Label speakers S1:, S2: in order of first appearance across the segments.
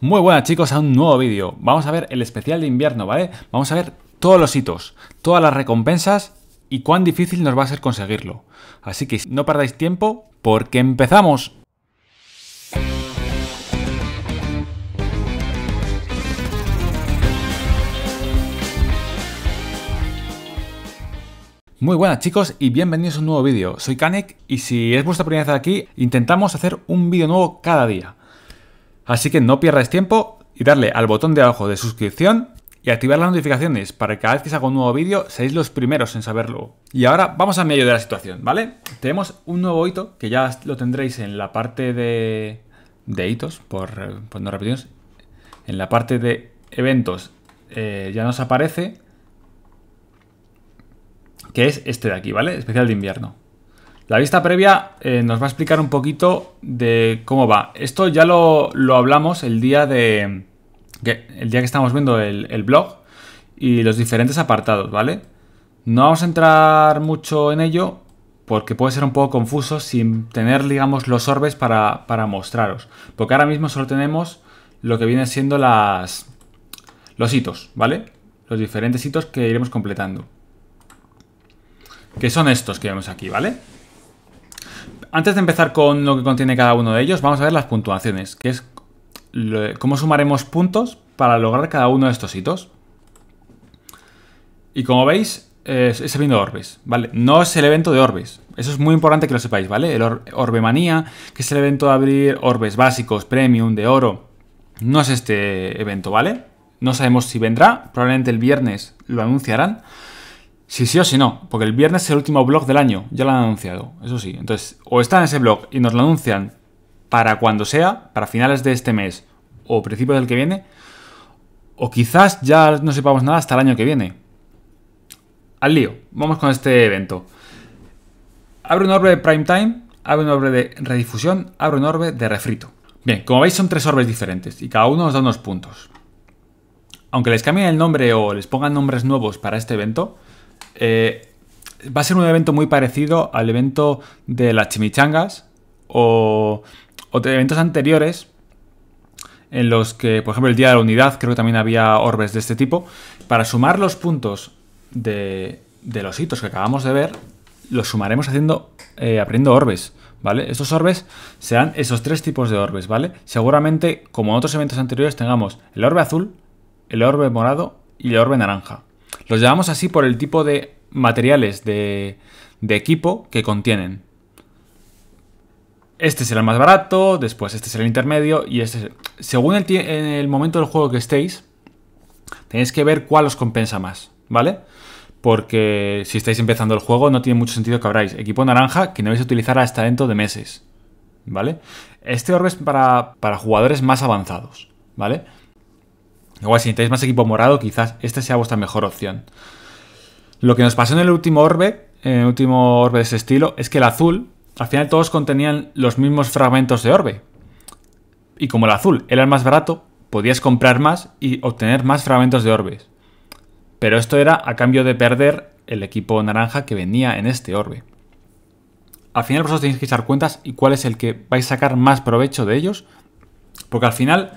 S1: Muy buenas chicos a un nuevo vídeo. Vamos a ver el especial de invierno, ¿vale? Vamos a ver todos los hitos, todas las recompensas y cuán difícil nos va a ser conseguirlo. Así que no perdáis tiempo porque empezamos. Muy buenas chicos y bienvenidos a un nuevo vídeo. Soy Kanek y si es vuestra primera vez aquí, intentamos hacer un vídeo nuevo cada día. Así que no pierdas tiempo y darle al botón de abajo de suscripción y activar las notificaciones para que cada vez que salga un nuevo vídeo seáis los primeros en saberlo. Y ahora vamos a medio de la situación, ¿vale? Tenemos un nuevo hito que ya lo tendréis en la parte de, hitos, por, eh, no repetimos, en la parte de eventos eh, ya nos aparece que es este de aquí, ¿vale? Especial de invierno. La vista previa eh, nos va a explicar un poquito de cómo va. Esto ya lo, lo hablamos el día de. Que, el día que estamos viendo el, blog y los diferentes apartados, ¿vale? No vamos a entrar mucho en ello porque puede ser un poco confuso sin tener, digamos, los orbes para, para mostraros. Porque ahora mismo solo tenemos lo que vienen siendo las, los hitos, ¿vale? Los diferentes hitos que iremos completando. Que son estos que vemos aquí, ¿vale? Antes de empezar con lo que contiene cada uno de ellos, vamos a ver las puntuaciones, que es cómo sumaremos puntos para lograr cada uno de estos hitos. Y como veis, eh, es, el evento Orbes, ¿vale? No es el evento de Orbes. Eso es muy importante que lo sepáis, ¿vale? El Orbe Manía, que es el evento de abrir Orbes básicos, Premium, de oro. No es este evento, ¿vale? No sabemos si vendrá, probablemente el viernes lo anunciarán. Si sí o si no, porque el viernes es el último blog del año, ya lo han anunciado, eso sí. Entonces, o está en ese blog y nos lo anuncian para cuando sea, para finales de este mes o principios del que viene, o quizás ya no sepamos nada hasta el año que viene. Al lío, vamos con este evento. Abre un orbe de prime time, abre un orbe de redifusión, abre un orbe de refrito. Bien, como veis son tres orbes diferentes y cada uno nos da unos puntos. Aunque les cambien el nombre o les pongan nombres nuevos para este evento, eh, va a ser un evento muy parecido al evento de las chimichangas o, de eventos anteriores en los que, por ejemplo, el Día de la Unidad, creo que también había orbes de este tipo, para sumar los puntos de, los hitos que acabamos de ver, los sumaremos haciendo eh, orbes, ¿vale? Estos orbes sean esos tres tipos de orbes, ¿vale? Seguramente, como en otros eventos anteriores, tengamos el orbe azul, el orbe morado y el orbe naranja. Los llamamos así por el tipo de materiales de, equipo que contienen. Este será el más barato, después este será el intermedio y este... Según el, en el momento del juego que estéis, tenéis que ver cuál os compensa más, ¿vale? Porque si estáis empezando el juego no tiene mucho sentido que habráis equipo naranja que no vais a utilizar hasta dentro de meses, ¿vale? Este orbe es para jugadores más avanzados, ¿vale? Igual, si necesitáis más equipo morado, quizás este sea vuestra mejor opción. Lo que nos pasó en el último orbe, en el último orbe de ese estilo, es que el azul, al final todos contenían los mismos fragmentos de orbe. Y como el azul era el más barato, podías comprar más y obtener más fragmentos de orbes. Pero esto era a cambio de perder el equipo naranja que venía en este orbe. Al final vosotros tenéis que echar cuentas y cuál es el que vais a sacar más provecho de ellos. Porque al final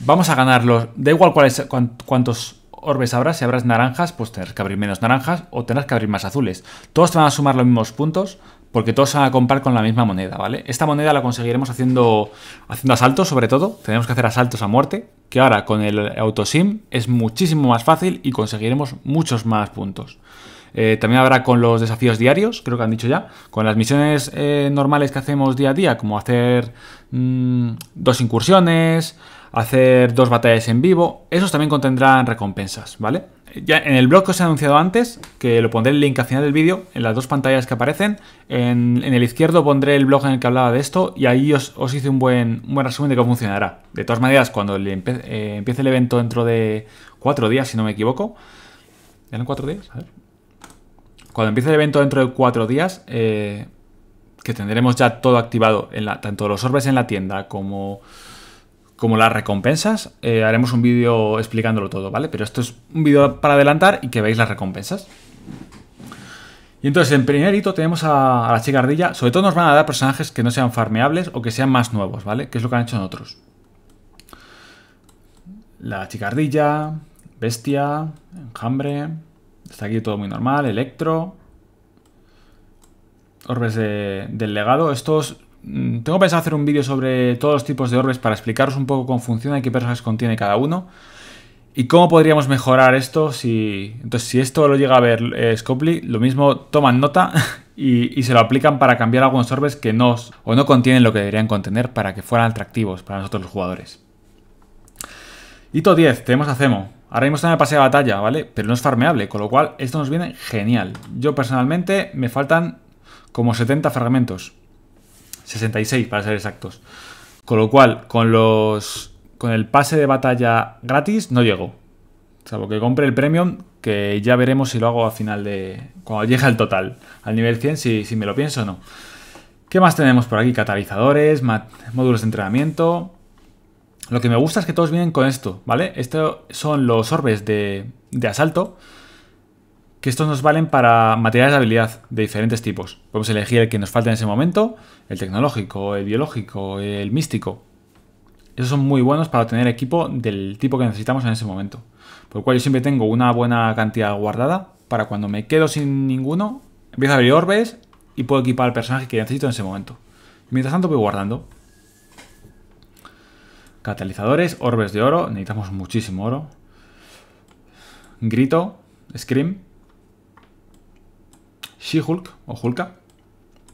S1: vamos a ganarlos. Da igual cuáles, cuántos orbes habrá, si habrás naranjas, pues tendrás que abrir menos naranjas o tendrás que abrir más azules. Todos te van a sumar los mismos puntos porque todos van a comprar con la misma moneda, ¿vale? Esta moneda la conseguiremos haciendo, haciendo asaltos, sobre todo. Tenemos que hacer asaltos a muerte, que ahora con el autosim es muchísimo más fácil y conseguiremos muchos más puntos. Eh, también habrá con los desafíos diarios, creo que han dicho ya, con las misiones eh, normales que hacemos día a día, como hacer mm, dos incursiones, hacer dos batallas en vivo, esos también contendrán recompensas, ¿vale? Ya en el blog que os he anunciado antes, que lo pondré el link al final del vídeo, en las dos pantallas que aparecen, en, el izquierdo pondré el blog en el que hablaba de esto y ahí os, hice un buen, buen, resumen de cómo funcionará. De todas maneras, cuando eh, empiece el evento dentro de cuatro días, si no me equivoco, ¿en cuatro días? A ver. Cuando empiece el evento dentro de cuatro días, eh, que tendremos ya todo activado, en la, tanto los orbes en la tienda como como las recompensas. Eh, haremos un vídeo explicándolo todo, ¿vale? Pero esto es un vídeo para adelantar y que veáis las recompensas. Y entonces, en primer hito tenemos a, la chicardilla. Sobre todo nos van a dar personajes que no sean farmeables o que sean más nuevos, ¿vale? Que es lo que han hecho en otros. La chicardilla. bestia, enjambre. Está aquí todo muy normal, electro. Orbes del legado. Estos Mm, tengo pensado hacer un vídeo sobre todos los tipos de orbes para explicaros un poco cómo funciona y qué personajes contiene cada uno. ¿Y cómo podríamos mejorar esto? Si, entonces, si esto lo llega a ver eh, Scoply lo mismo toman nota y, se lo aplican para cambiar algunos orbes que no, o no contienen lo que deberían contener para que fueran atractivos para nosotros los jugadores. Hito 10, tenemos a Zemo Ahora mismo está en el paseo de batalla, ¿vale? Pero no es farmeable, con lo cual esto nos viene genial. Yo personalmente me faltan como 70 fragmentos. 66 para ser exactos. Con lo cual, con los con el pase de batalla gratis no llego. Salvo que compre el premium, que ya veremos si lo hago al final de... Cuando llegue al total, al nivel 100, si, me lo pienso o no. ¿Qué más tenemos por aquí? Catalizadores, módulos de entrenamiento... Lo que me gusta es que todos vienen con esto, ¿vale? Estos son los orbes de, de asalto, que estos nos valen para materiales de habilidad de diferentes tipos. Podemos elegir el que nos falta en ese momento, el tecnológico, el biológico, el místico. Esos son muy buenos para obtener equipo del tipo que necesitamos en ese momento. Por lo cual yo siempre tengo una buena cantidad guardada para cuando me quedo sin ninguno, empiezo a abrir orbes y puedo equipar al personaje que necesito en ese momento. mientras tanto voy guardando. Catalizadores, orbes de oro, necesitamos muchísimo oro. Grito, scream, She-Hulk o Hulka,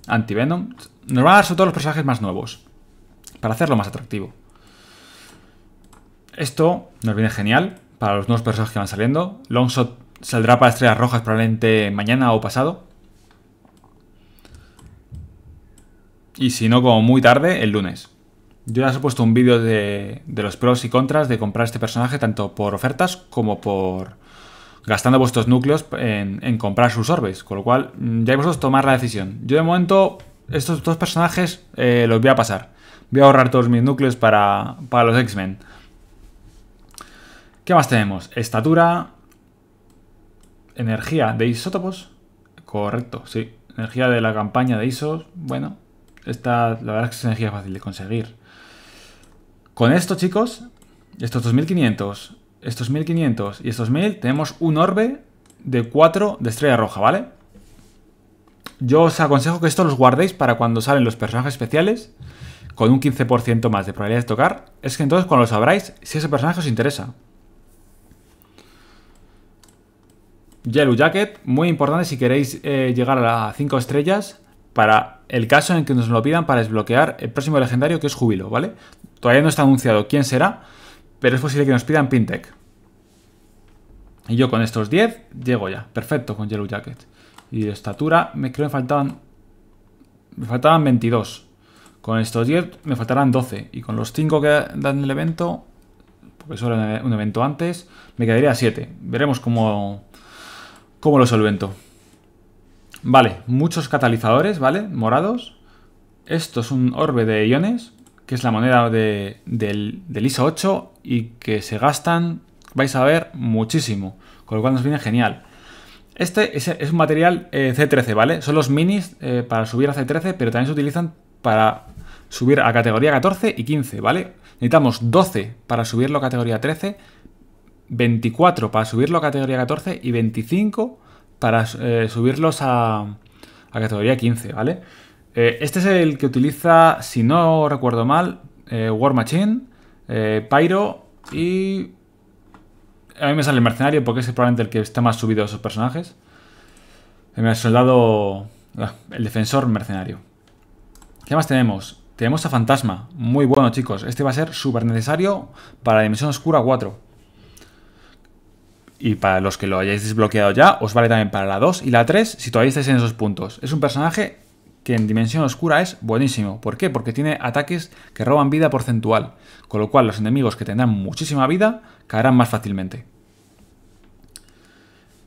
S1: Anti-Venom, nos van a dar sobre los personajes más nuevos, para hacerlo más atractivo. Esto nos viene genial para los nuevos personajes que van saliendo. Longshot saldrá para Estrellas Rojas probablemente mañana o pasado. Y si no, como muy tarde, el lunes. Yo ya os he puesto un vídeo de, de los pros y contras de comprar este personaje tanto por ofertas como por, gastando vuestros núcleos en, comprar sus orbes. Con lo cual, mm, ya hay vosotros tomar la decisión. Yo de momento, estos dos personajes eh, los voy a pasar. Voy a ahorrar todos mis núcleos para, los X-Men. ¿Qué más tenemos? Estatura. Energía de isótopos. Correcto, sí. Energía de la campaña de ISOs. Bueno, esta la verdad es que es energía fácil de conseguir. Con esto, chicos, estos 2500 estos 1500 y estos 1000, tenemos un orbe de 4 de estrella roja, ¿vale? Yo os aconsejo que esto los guardéis para cuando salen los personajes especiales, con un 15% más de probabilidad de tocar. Es que entonces cuando lo sabráis, si ese personaje os interesa. Yellow Jacket, muy importante si queréis eh, llegar a las 5 estrellas para el caso en que nos lo pidan para desbloquear el próximo legendario que es Júbilo, ¿vale? Todavía no está anunciado quién será, pero es posible que nos pidan Pintech. Y yo con estos 10 llego ya. Perfecto con Yellow Jacket. Y de estatura, me creo que me faltaban... Me faltaban 22. Con estos 10 me faltarán 12. Y con los 5 que dan el evento, porque eso era un e-, evento antes, me quedaría 7. Veremos cómo, cómo lo solvento. Vale, muchos catalizadores, ¿vale? Morados. Esto es un orbe de iones, que es la moneda de, del, del ISO 8 y que se gastan, vais a ver, muchísimo. Con lo cual nos viene genial. Este es, un material eh, C13, ¿vale? Son los minis eh, para subir a C13, pero también se utilizan para subir a categoría 14 y 15, ¿vale? Necesitamos 12 para subirlo a categoría 13, 24 para subirlo a categoría 14 y 25 para eh, subirlos a, a, categoría 15, ¿vale? este es el que utiliza, si no recuerdo mal, War Machine eh, Pyro y... A mí me sale el mercenario porque es probablemente el que está más subido a esos personajes. El soldado... Ah, el defensor mercenario. ¿Qué más tenemos? Tenemos a Fantasma. Muy bueno, chicos. Este va a ser súper necesario para la Dimensión Oscura 4. Y para los que lo hayáis desbloqueado ya, os vale también para la 2 y la 3 si todavía estáis en esos puntos. Es un personaje que en Dimensión Oscura es buenísimo. ¿Por qué? Porque tiene ataques que roban vida porcentual, con lo cual los enemigos que tendrán muchísima vida caerán más fácilmente.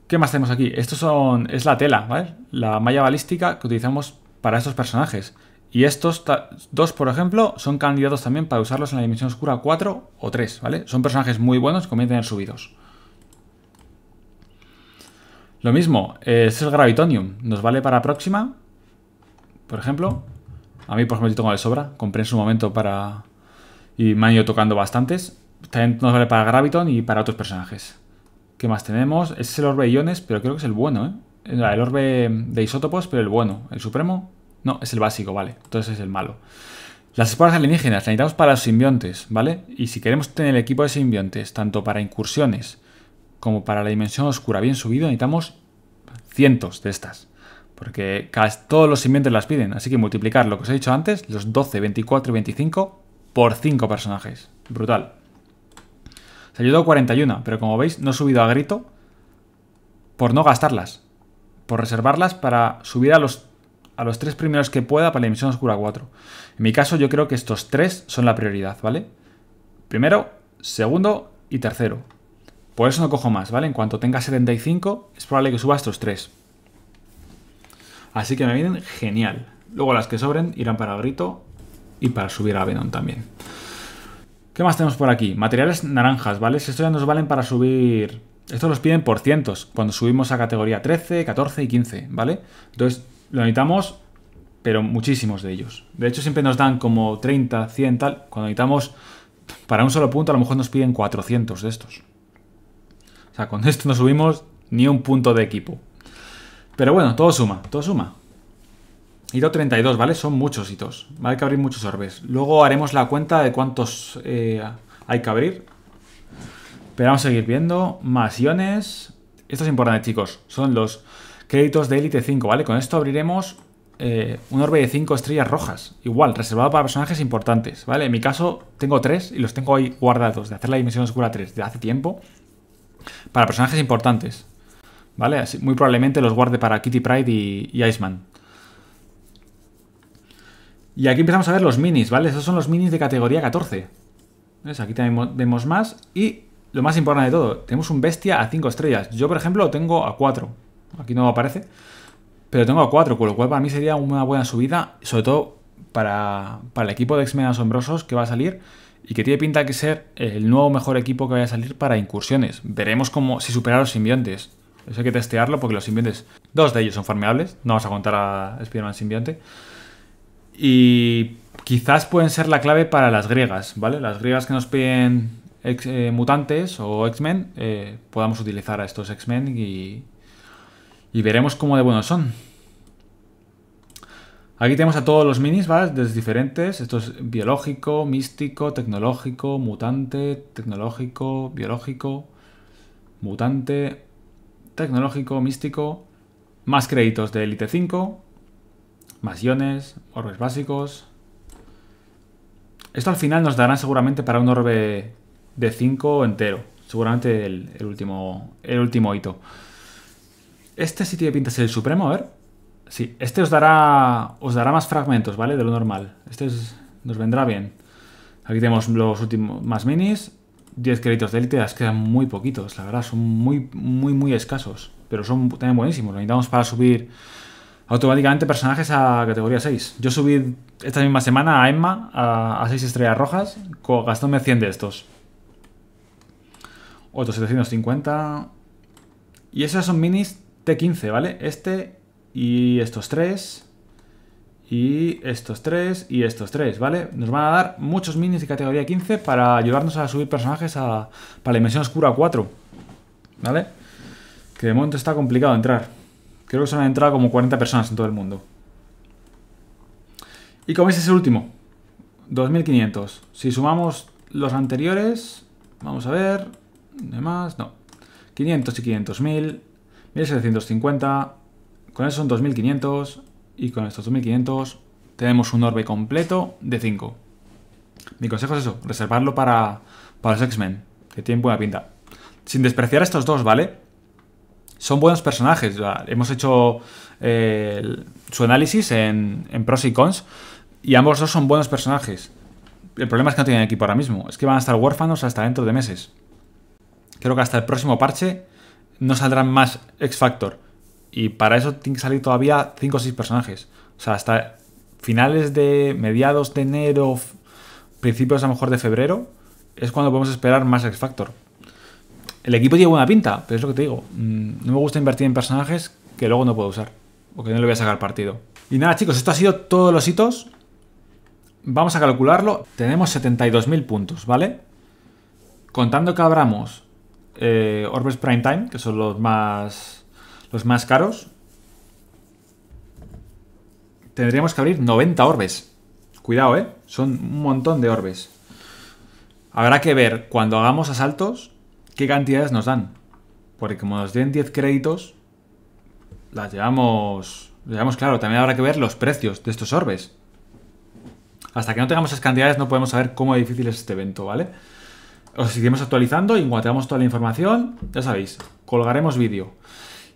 S1: ¿Qué más tenemos aquí? Esto son, es la tela, ¿vale? La malla balística que utilizamos para estos personajes. Y estos dos, por ejemplo, son candidatos también para usarlos en la Dimensión Oscura 4 o 3, ¿vale? Son personajes muy buenos que conviene tener subidos. Lo mismo, eh, es el Gravitonium. Nos vale para próxima por ejemplo. A mí, por ejemplo, yo tengo de sobra. Compré en su momento para... Y me han ido tocando bastantes. También nos vale para Graviton y para otros personajes. ¿Qué más tenemos? Ese es el orbe de iones, pero creo que es el bueno, ¿eh? El orbe de isótopos, pero el bueno. ¿El supremo? No, es el básico, vale. Entonces es el malo. Las esporas alienígenas las necesitamos para los simbiontes, ¿vale? Y si queremos tener el equipo de simbiontes, tanto para incursiones como para la dimensión oscura bien subido, necesitamos cientos de estas. Porque todos los simientes las piden. Así que multiplicar lo que os he dicho antes, los 12, 24 y 25, por 5 personajes. Brutal. Se ayudó 41, pero como veis, no he subido a grito por no gastarlas. Por reservarlas para subir a los, a los tres primeros que pueda para la emisión oscura 4. En mi caso, yo creo que estos tres son la prioridad, ¿vale? Primero, segundo y tercero. Por eso no cojo más, ¿vale? En cuanto tenga 75, es probable que suba estos tres. Así que me vienen genial. Luego las que sobren irán para Grito y para subir a Venom también. ¿Qué más tenemos por aquí? Materiales naranjas, ¿vale? Estos ya nos valen para subir... Estos los piden por cientos cuando subimos a categoría 13, 14 y 15, ¿vale? Entonces lo necesitamos, pero muchísimos de ellos. De hecho siempre nos dan como 30, 100, tal. Cuando necesitamos para un solo punto a lo mejor nos piden 400 de estos. O sea, con esto no subimos ni un punto de equipo. Pero bueno, todo suma, todo suma. Hito 32, ¿vale? Son muchos hitos. Hay que abrir muchos orbes. Luego haremos la cuenta de cuántos eh, hay que abrir. Pero vamos a seguir viendo. Más iones. Esto es importante, chicos. Son los créditos de élite 5, ¿vale? Con esto abriremos eh, un orbe de 5 estrellas rojas. Igual, reservado para personajes importantes, ¿vale? En mi caso, tengo 3 y los tengo ahí guardados. De hacer la Dimensión Oscura 3 de hace tiempo. Para personajes importantes. ¿vale? muy probablemente los guarde para Kitty Pride y, Iceman. Y aquí empezamos a ver los minis, ¿vale? Esos son los minis de categoría 14. Aquí también vemos más. Y lo más importante de todo, tenemos un bestia a 5 estrellas. Yo, por ejemplo, lo tengo a 4. Aquí no aparece. Pero tengo a 4, con lo cual para mí sería una buena subida. Sobre todo para, el equipo de X-Men Asombrosos que va a salir y que tiene pinta de que ser el nuevo mejor equipo que vaya a salir para incursiones. Veremos cómo, si supera a los simbiontes. Eso hay que testearlo porque los simbiontes, dos de ellos son farmeables, no vamos a contar a Spider-Man simbionte. Y quizás pueden ser la clave para las griegas, ¿vale? Las griegas que nos piden eh, mutantes o X-Men, eh, podamos utilizar a estos X-Men y, y veremos cómo de buenos son. Aquí tenemos a todos los minis, ¿vale? Desde diferentes. Esto es biológico, místico, tecnológico, mutante, tecnológico, biológico, mutante, tecnológico, místico, más créditos de Elite 5, más iones, orbes básicos. Esto al final nos dará seguramente para un orbe de 5 entero. Seguramente el, último, el último hito. Este sitio tiene pinta de ser el supremo, a ver. Sí, este os dará, os dará más fragmentos, ¿vale? De lo normal. Este nos vendrá bien. Aquí tenemos los últimos más minis. 10 créditos de élite, las quedan muy poquitos, la verdad, son muy, muy, muy escasos, pero son también buenísimos, lo necesitamos para subir automáticamente personajes a categoría 6. Yo subí esta misma semana a Emma a, 6 estrellas rojas, me 100 de estos. Otros 750. Y esos son minis T15, ¿vale? Este y estos tres y estos tres y estos tres, ¿vale? Nos van a dar muchos minis de categoría 15 para ayudarnos a subir personajes a, para la dimensión oscura 4, ¿vale? Que de momento está complicado entrar. Creo que se han entrado como 40 personas en todo el mundo. Y como veis es el último, 2500. Si sumamos los anteriores, vamos a ver, más. no. 500 y 500.000, 1750, con eso son 2500 y con estos 2500 tenemos un orbe completo de 5. Mi consejo es eso, reservarlo para, para los X-Men, que tienen buena pinta. Sin despreciar estos dos, ¿vale? Son buenos personajes. Hemos hecho eh, su análisis en, en pros y cons. Y ambos dos son buenos personajes. El problema es que no tienen equipo ahora mismo. Es que van a estar huérfanos hasta dentro de meses. Creo que hasta el próximo parche no saldrán más X-Factor. Y para eso tienen que salir todavía 5 o 6 personajes. O sea, hasta finales de mediados de enero, principios a lo mejor de febrero, es cuando podemos esperar más X Factor. El equipo tiene buena pinta, pero es lo que te digo. Mm, no me gusta invertir en personajes que luego no puedo usar. O que no le voy a sacar partido. Y nada, chicos, esto ha sido todos los hitos. Vamos a calcularlo. Tenemos 72.000 puntos, ¿vale? Contando que abramos eh, Orbes Prime Time, que son los más los más caros, tendríamos que abrir 90 orbes. Cuidado, ¿eh? Son un montón de orbes. Habrá que ver cuando hagamos asaltos qué cantidades nos dan. Porque como nos den 10 créditos, las llevamos... Llevamos claro, también habrá que ver los precios de estos orbes. Hasta que no tengamos esas cantidades no podemos saber cómo difícil es este evento, ¿vale? Os seguimos actualizando y cuando toda la información, ya sabéis, colgaremos vídeo.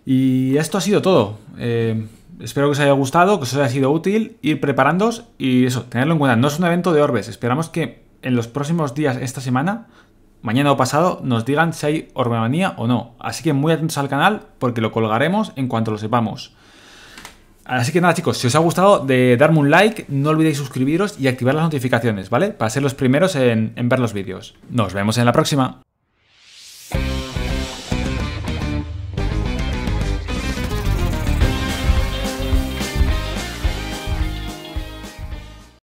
S1: Y esto ha sido todo. Eh, espero que os haya gustado, que os haya sido útil, ir preparándoos y eso, tenerlo en cuenta. No es un evento de orbes, esperamos que en los próximos días, esta semana, mañana o pasado, nos digan si hay orbemanía o no. Así que muy atentos al canal porque lo colgaremos en cuanto lo sepamos. Así que nada chicos, si os ha gustado, de darme un like, no olvidéis suscribiros y activar las notificaciones, ¿vale? Para ser los primeros en ver los vídeos. Nos vemos en la próxima.